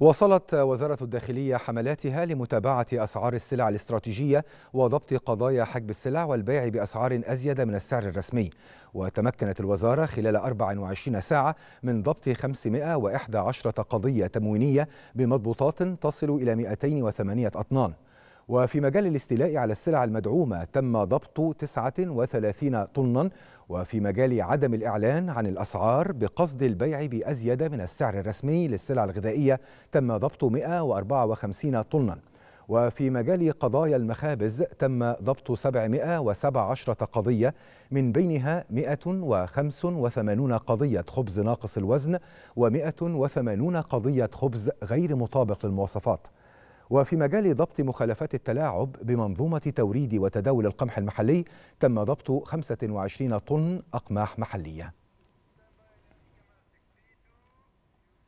وصلت وزارة الداخلية حملاتها لمتابعة أسعار السلع الاستراتيجية وضبط قضايا حجب السلع والبيع بأسعار أزيد من السعر الرسمي وتمكنت الوزارة خلال 24 ساعة من ضبط 511 قضية تموينية بمضبوطات تصل إلى 208 أطنان وفي مجال الاستيلاء على السلع المدعومة تم ضبط 39 طنا وفي مجال عدم الإعلان عن الأسعار بقصد البيع بأزيد من السعر الرسمي للسلع الغذائية تم ضبط 154 طنا وفي مجال قضايا المخابز تم ضبط 717 قضية من بينها 185 قضية خبز ناقص الوزن و180 قضية خبز غير مطابق للمواصفات وفي مجال ضبط مخالفات التلاعب بمنظومة توريد وتداول القمح المحلي تم ضبط 25 طن أقماح محلية